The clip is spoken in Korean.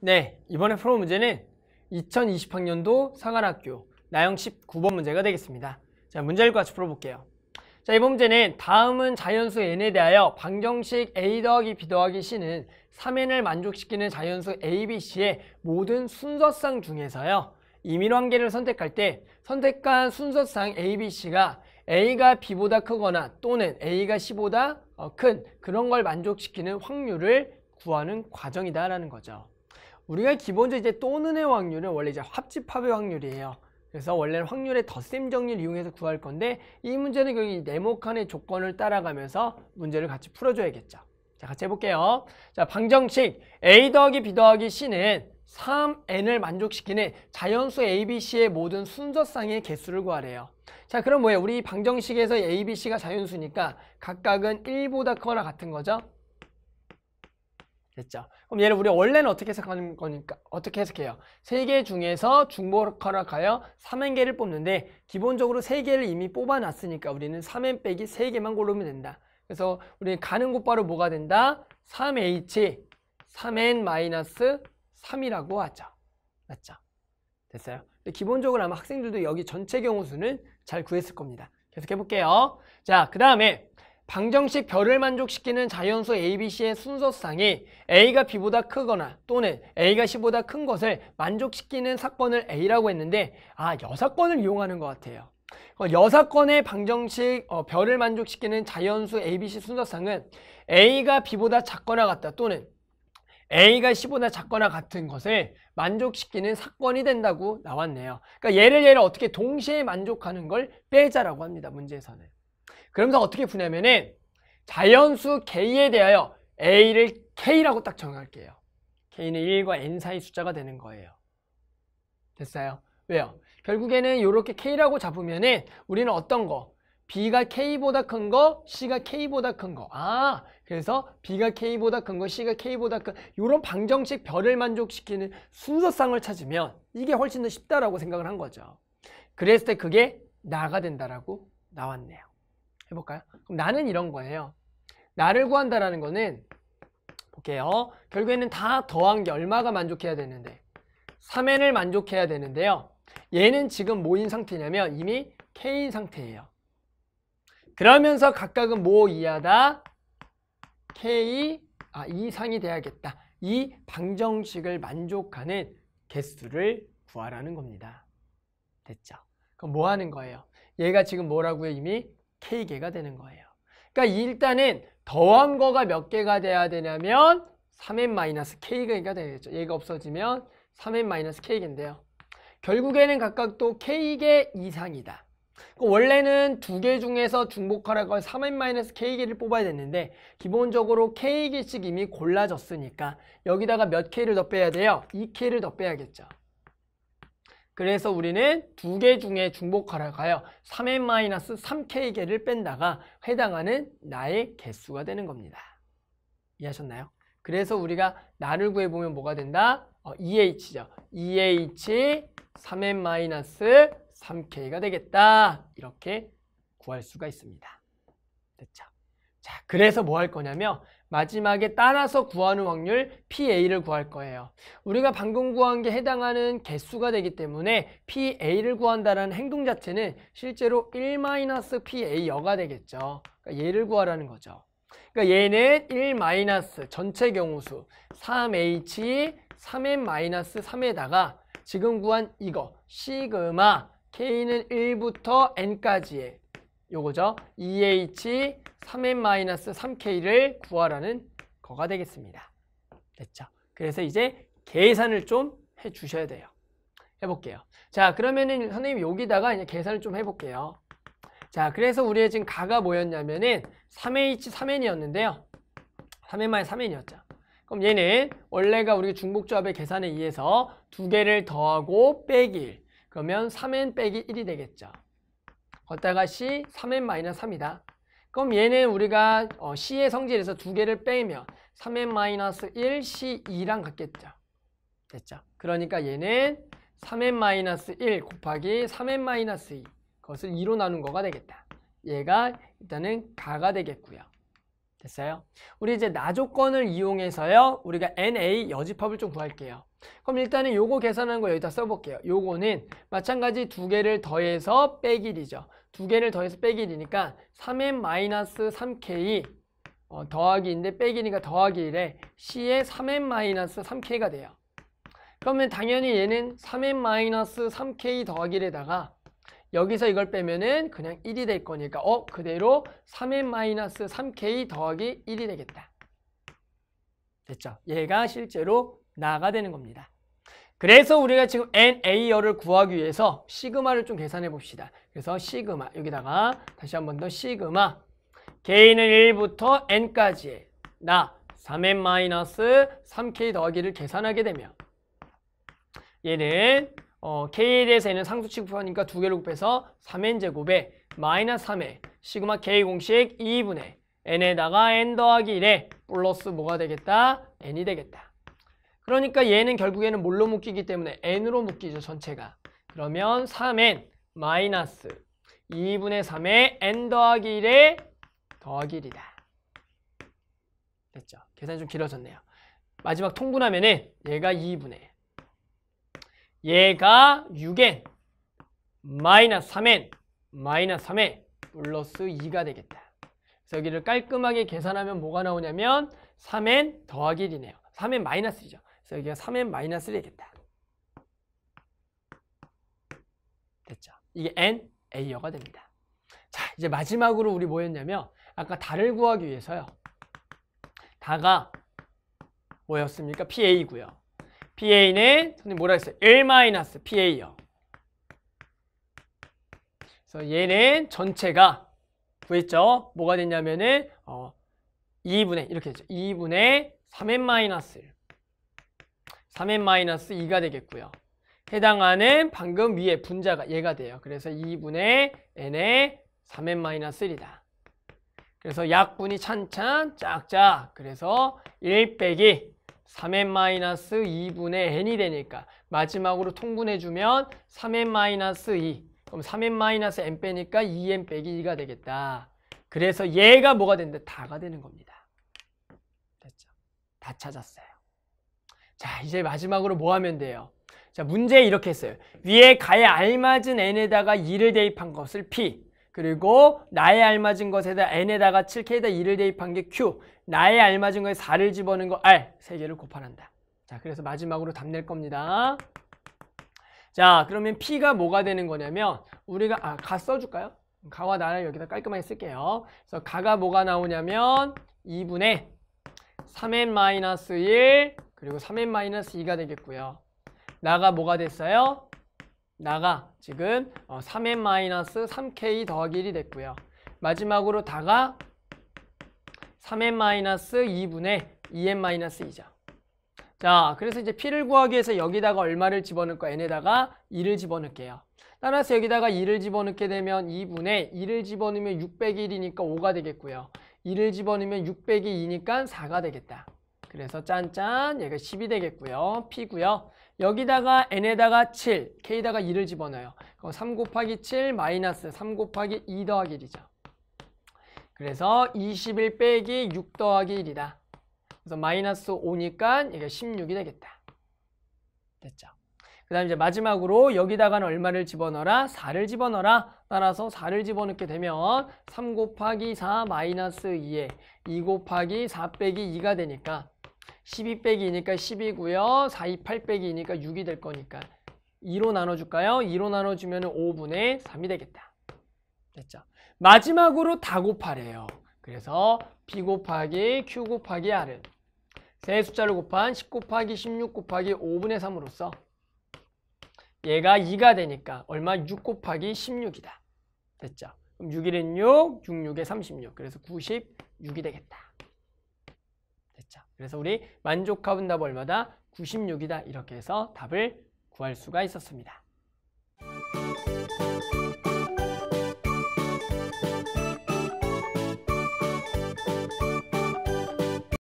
네, 이번에 풀어 문제는 2020학년도 상한학교 나영 19번 문제가 되겠습니다. 자, 문제를 같이 풀어볼게요. 자, 이번 문제는 다음은 자연수 n에 대하여 방정식 a 더하기 b 더하기 c는 3n을 만족시키는 자연수 a, b, c의 모든 순서쌍 중에서요. 이민관계를 선택할 때 선택한 순서쌍 a, b, c가 a가 b보다 크거나 또는 a가 c보다 어, 큰 그런 걸 만족시키는 확률을 구하는 과정이다라는 거죠. 우리가 기본적으로 이제 또는의 확률은 원래 이제 합집합의 확률이에요. 그래서 원래는 확률의 덧셈 정리를 이용해서 구할 건데 이 문제는 여기 네모칸의 조건을 따라가면서 문제를 같이 풀어줘야겠죠. 자 같이 해볼게요. 자 방정식 a 더하기 b 더하기 c는 3n을 만족시키는 자연수 a, b, c의 모든 순서쌍의 개수를 구하래요. 자 그럼 뭐예요? 우리 방정식에서 a, b, c가 자연수니까 각각은 1보다 커나 같은 거죠. 됐죠? 그럼 얘를 우리 원래는 어떻게 해석하는 거니까 어떻게 해석해요? 세 개 중에서 중복허락하여 3행계를 뽑는데 기본적으로 세개를 이미 뽑아놨으니까 우리는 3행 빼기 세개만 고르면 된다. 그래서 우리 가는 곳바로 뭐가 된다? 3H 3N 마이너스 3이라고 하죠. 맞죠? 됐어요? 기본적으로 아마 학생들도 여기 전체 경우수는 잘 구했을 겁니다. 계속 해볼게요. 자, 그 다음에 방정식 별을 만족시키는 자연수 ABC의 순서상이 A가 B보다 크거나 또는 A가 C보다 큰 것을 만족시키는 사건을 A라고 했는데 아 여사건을 이용하는 것 같아요. 어, 여사건의 방정식 어, 별을 만족시키는 자연수 ABC 순서상은 A가 B보다 작거나 같다 또는 A가 C보다 작거나 같은 것을 만족시키는 사건이 된다고 나왔네요. 그러니까 얘를 얘를 어떻게 동시에 만족하는 걸 빼자라고 합니다. 문제에서는. 그러면서 어떻게 푸냐면은 자연수 k에 대하여 a를 k라고 딱 정할게요. k는 1과 n 사이 숫자가 되는 거예요. 됐어요? 왜요? 결국에는 이렇게 k라고 잡으면은 우리는 어떤 거? b가 k보다 큰 거, c가 k보다 큰 거. 아, 그래서 b가 k보다 큰 거, c가 k보다 큰 이런 방정식 별을 만족시키는 순서상을 찾으면 이게 훨씬 더 쉽다라고 생각을 한 거죠. 그랬을 때 그게 나가 된다라고 나왔네요. 해볼까요? 그럼 나는 이런 거예요. 나를 구한다라는 거는 볼게요. 결국에는 다 더한 게 얼마가 만족해야 되는데 3n을 만족해야 되는데요. 얘는 지금 뭐인 상태냐면 이미 k인 상태예요. 그러면서 각각은 뭐 이하다? k 아, 이상이 돼야겠다. 이 방정식을 만족하는 개수를 구하라는 겁니다. 됐죠? 그럼 뭐 하는 거예요? 얘가 지금 뭐라고요? 이미 K개가 되는 거예요. 그러니까 일단은 더한 거가 몇 개가 돼야 되냐면 3n-K개가 되겠죠. 얘가 없어지면 3n-K개인데요. 결국에는 각각 또 K개 이상이다. 원래는 두 개 중에서 중복하라고 한 3n-k개를 뽑아야 되는데 기본적으로 k개씩 이미 골라졌으니까 여기다가 몇 k를 더 빼야 돼요? 2k를 더 빼야겠죠. 그래서 우리는 두 개 중에 중복하라고 하여 3n-3k개를 뺀다가 해당하는 나의 개수가 되는 겁니다. 이해하셨나요? 그래서 우리가 나를 구해보면 뭐가 된다? 어, EH죠. EH 3n-3k가 되겠다. 이렇게 구할 수가 있습니다. 됐죠? 그래서 뭐 할 거냐면 마지막에 따라서 구하는 확률 PA를 구할 거예요. 우리가 방금 구한 게 해당하는 개수가 되기 때문에 PA를 구한다는 행동 자체는 실제로 1-PA여가 되겠죠. 그러니까 얘를 구하라는 거죠. 그러니까 얘는 1- 전체 경우수 3H 3N-3에다가 지금 구한 이거 시그마 K는 1부터 N까지의 요거죠. 2H e 3N-3K를 구하라는 거가 되겠습니다. 됐죠? 그래서 이제 계산을 좀 해 주셔야 돼요. 해볼게요. 자, 그러면은 선생님 여기다가 이제 계산을 좀 해볼게요. 자, 그래서 우리의 지금 가가 뭐였냐면은 3H 3N이었는데요. 3N 3N이었죠. 그럼 얘는 원래가 우리 중복조합의 계산에 의해서 두 개를 더하고 빼기 1. 그러면 3N 빼기 1이 되겠죠. 걷다가 C, 3n-3이다. 그럼 얘는 우리가 어, C의 성질에서 두 개를 빼면 3n-1, C2랑 같겠죠. 됐죠? 그러니까 얘는 3n-1 곱하기 3n-2 그것을 2로 나눈 거가 되겠다. 얘가 일단은 가가 되겠고요. 됐어요? 우리 이제 나조건을 이용해서요. 우리가 NA 여집합을 좀 구할게요. 그럼 일단은 요거 계산하는 거 여기다 써볼게요. 요거는 마찬가지 두 개를 더해서 빼기 1이죠. 두 개를 더해서 빼기 1이니까 3n-3k 어, 더하기인데 빼기니까 더하기 1에 c의 3n-3k가 돼요. 그러면 당연히 얘는 3n-3k 더하기 1에다가 여기서 이걸 빼면은 그냥 1이 될 거니까 어 그대로 3n 3k 더하기 1이 되겠다. 됐죠? 얘가 실제로 나가 되는 겁니다. 그래서 우리가 지금 NA열을 구하기 위해서 시그마를 좀 계산해 봅시다. 그래서 시그마 여기다가 다시 한 번 더 시그마 K는 1부터 n 까지나 3N-3K 더하기를 계산하게 되면 얘는 어, K에 대해서 N은 상수 취급하니까 두개를 곱해서 3N 제곱에 마이너스 3에 시그마 K 공식 2분의 N에다가 N 더하기 1에 플러스 뭐가 되겠다? N이 되겠다. 그러니까 얘는 결국에는 뭘로 묶이기 때문에 N으로 묶이죠, 전체가. 그러면 3N 마이너스 2분의 3에 N 더하기 1에 더하기 1이다. 됐죠? 계산이 좀 길어졌네요. 마지막 통분하면은 얘가 2분의 얘가 6n 마이너스 3n 마이너스 3n 플러스 2가 되겠다. 그래서 여기를 깔끔하게 계산하면 뭐가 나오냐면 3n 더하기 1이네요. 3n 마이너스 이죠 그래서 여기가 3n 마이너스 되겠다 됐죠. 이게 n, a여가 됩니다. 자, 이제 마지막으로 우리 뭐였냐면 아까 다를 구하기 위해서요. 다가 뭐였습니까? PA고요. PA는 선생님 뭐라 했어요? 1-PA요. 그래서 얘는 전체가 구했죠? 뭐가 됐냐면은 어, 2분의 이렇게 되죠. 2분의 3n-1 3n-2가 되겠고요. 해당하는 방금 위에 분자가 얘가 돼요. 그래서 2분의 n의 3n-1이다. 그래서 약분이 찬찬 짝짝 그래서 1 빼기 3n-2분의 n이 되니까 마지막으로 통분해주면 3n-2 그럼 3n-n 빼니까 2n 빼기 2가 되겠다. 그래서 얘가 뭐가 되는데 다가 되는 겁니다. 됐죠? 다 찾았어요. 자 이제 마지막으로 뭐 하면 돼요? 자 문제 이렇게 했어요. 위에 가에 알맞은 n에다가 2를 대입한 것을 p 그리고 나에 알맞은 것에다 n에다가 7k에다 2를 대입한 게 q 나에 알맞은 거에 4를 집어넣은 거 r 세 개를 곱한란다자 그래서 마지막으로 답 낼 겁니다 자 그러면 p가 뭐가 되는 거냐면 우리가 아가 써줄까요? 가와 나를 여기다 깔끔하게 쓸게요 그래서 가가 뭐가 나오냐면 2분의 3n-1 그리고 3n-2가 되겠고요 나가 뭐가 됐어요? 나가 지금 3n-3k 어, 더하기 1이 됐고요. 마지막으로 다가 3n-2분의 2n-2죠. 자, 그래서 이제 p를 구하기 위해서 여기다가 얼마를 집어넣을까 n에다가 2를 집어넣게요. 을 따라서 여기다가 2를 집어넣게 되면 2분의 2를 집어넣으면 601이니까 5가 되겠고요. 2를 집어넣으면 600이 니까 4가 되겠다. 그래서 짠짠 얘가 10이 되겠고요. P고요. 여기다가 N에다가 7, K에다가 2를 집어넣어요. 3 곱하기 7 마이너스 3 곱하기 2 더하기 1이죠. 그래서 21 빼기 6 더하기 1이다. 그래서 마이너스 5니까 이게 16이 되겠다. 됐죠? 그 다음 이제 마지막으로 여기다가는 얼마를 집어넣어라? 4를 집어넣어라. 따라서 4를 집어넣게 되면 3 곱하기 4 마이너스 2에 2 곱하기 4 빼기 2가 되니까 12 빼기니까 10이고요. 4, 2, 8 빼기니까 6이 될 거니까 2로 나눠줄까요? 2로 나눠주면 5분의 3이 되겠다. 됐죠? 마지막으로 다 곱하래요. 그래서 B 곱하기 Q 곱하기 R은 세 숫자를 곱한 10 곱하기 16 곱하기 5분의 3으로써 얘가 2가 되니까 얼마? 6 곱하기 16이다. 됐죠? 그럼 6일은 6, 6, 6에 36. 그래서 96이 되겠다. 진짜. 그래서 우리 만족하는 답 얼마다? 96이다. 이렇게 해서 답을 구할 수가 있었습니다.